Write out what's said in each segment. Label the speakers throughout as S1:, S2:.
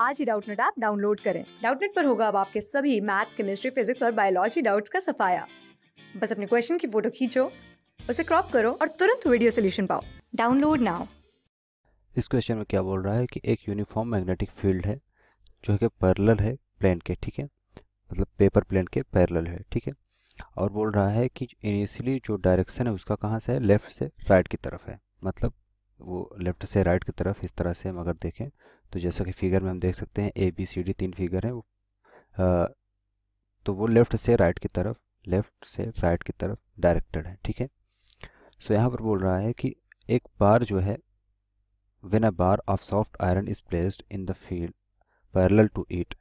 S1: आज ही Doubtnut app download करें डाउटनेट पर होगा अब आपके सभी मैथ्स केमिस्ट्री फिजिक्स और बायोलॉजी डाउट्स का सफाया बस अपने क्वेश्चन की फोटो खींचो उसे क्रॉप करो और तुरंत वीडियो सोल्यूशन पाओ डाउनलोड नाउ
S2: इस क्वेश्चन में क्या बोल रहा है कि एक यूनिफॉर्म मैग्नेटिक फील्ड है जो है कि पैरेलल है प्लेन के ठीक है मतलब पेपर प्लेन के पैरेलल है ठीक है और बोल रहा है कि इनिशियली जो डायरेक्शन है उसका कहाँ से है लेफ़्ट से राइट की तरफ है मतलब वो लेफ़्ट से राइट की तरफ इस तरह से हम अगर देखें तो जैसा कि फिगर में हम देख सकते हैं ए बी सी डी तीन फिगर हैं वो आ, तो वो लेफ़्ट से राइट की तरफ लेफ़्ट से राइट की तरफ डायरेक्टेड है ठीक है सो यहाँ पर बोल रहा है कि एक बार जो है when a bar of soft iron is placed in the field parallel to it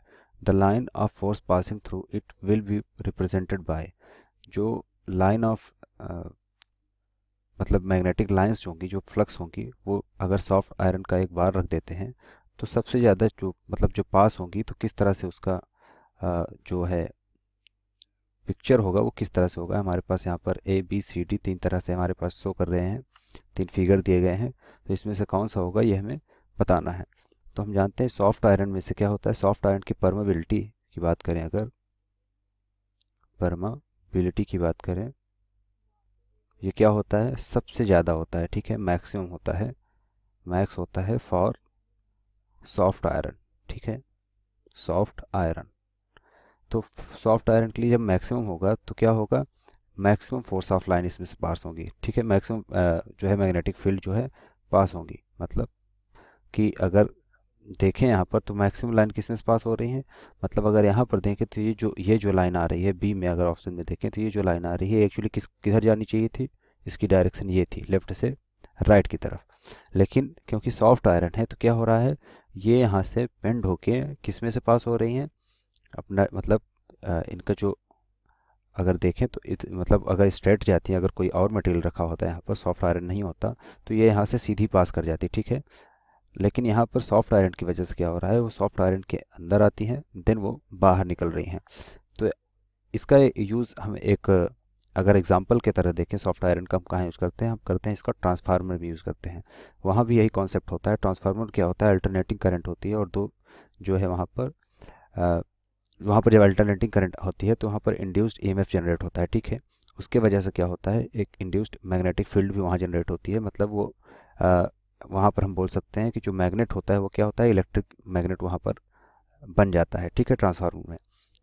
S2: the line of force passing through it will be represented by जो लाइन ऑफ मतलब मैग्नेटिक लाइन्स जो होंगी जो फ्लक्स होंगी वो अगर सॉफ्ट आयरन का एक बार रख देते हैं तो सबसे ज़्यादा जो मतलब जो पास होंगी तो किस तरह से उसका जो है पिक्चर होगा वो किस तरह से होगा हमारे पास यहाँ पर ए बी सी डी तीन तरह से हमारे पास शो कर रहे हैं तीन फिगर दिए गए हैं तो इसमें से कौन सा होगा ये हमें बताना है तो हम जानते हैं सॉफ्ट आयरन में से क्या होता है सॉफ्ट आयरन की परमाबिलिटी की बात करें अगर परमाबिलिटी की बात करें ये क्या होता है सबसे ज़्यादा होता है ठीक है मैक्सिमम होता है मैक्स होता है फॉर सॉफ्ट आयरन ठीक है सॉफ्ट आयरन तो सॉफ्ट आयरन के लिए जब मैक्सिमम होगा तो क्या होगा मैक्सिमम फोर्स ऑफ लाइन इसमें से पास होंगी ठीक है मैक्सिमम जो है मैग्नेटिक फील्ड जो है पास होंगी मतलब कि अगर देखें यहाँ पर तो मैक्सिमम लाइन किस में से पास हो रही है मतलब अगर यहाँ पर देखें तो ये जो ये जो लाइन आ रही है बी में अगर ऑप्शन में देखें तो ये जो लाइन आ रही है एक्चुअली किस किधर जानी चाहिए थी इसकी डायरेक्शन ये थी लेफ्ट से राइट की तरफ लेकिन क्योंकि सॉफ्ट आयरन है तो क्या हो रहा है ये यहाँ से पेंड होके किस में से पास हो रही हैं अपना मतलब इनका जो अगर देखें तो इत, मतलब अगर स्ट्रेट जाती है अगर कोई और मटेरियल रखा होता है यहाँ पर सॉफ्ट आयरन नहीं होता तो ये यहाँ से सीधी पास कर जाती है ठीक है लेकिन यहाँ पर सॉफ्ट आयरन की वजह से क्या हो रहा है वो सॉफ्ट आयरन के अंदर आती हैं देन वो बाहर निकल रही हैं तो इसका यूज़ हम एक अगर एग्जाम्पल के तरह देखें सॉफ्ट आयरन का हम कहाँ यूज़ करते हैं हम करते हैं इसका ट्रांसफार्मर भी यूज़ करते हैं वहाँ भी यही कॉन्सेप्ट होता है ट्रांसफार्मर क्या होता है अल्टरनेटिंग करंट होती है और दो जो है वहाँ पर आ, वहाँ पर जब अल्टरनेटिंग करंट होती है तो वहाँ पर इंड्यूस्ड ई जनरेट होता है ठीक है उसके वजह से क्या होता है एक इंड्यूस्ड मैग्नेटिक फील्ड भी वहाँ जनरेट होती है मतलब वो वहाँ पर हम बोल सकते हैं कि जो मैगनेट होता है वो क्या होता है इलेक्ट्रिक मैगनेट वहाँ पर बन जाता है ठीक है ट्रांसफार्मर में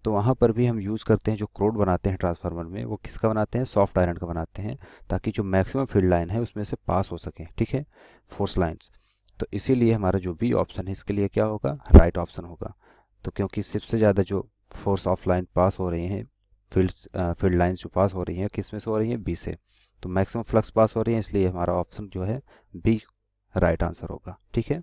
S2: तो वहाँ पर भी हम यूज़ करते हैं जो क्रोड बनाते हैं ट्रांसफार्मर में वो किसका बनाते हैं सॉफ्ट आयरन का बनाते हैं ताकि जो मैक्सिमम फील्ड लाइन है उसमें से पास हो सकें ठीक है फोर्स लाइन्स तो इसीलिए हमारा जो बी ऑप्शन है इसके लिए क्या होगा राइट right ऑप्शन होगा तो क्योंकि सबसे ज़्यादा जो फोर्स ऑफ लाइन पास हो रही हैं फील्ड्स फील्ड लाइन्स जो पास हो रही हैं किस में से हो रही हैं बी से तो मैक्सिमम फ्लक्स पास हो रही है इसलिए हमारा ऑप्शन जो है बी राइट आंसर होगा ठीक है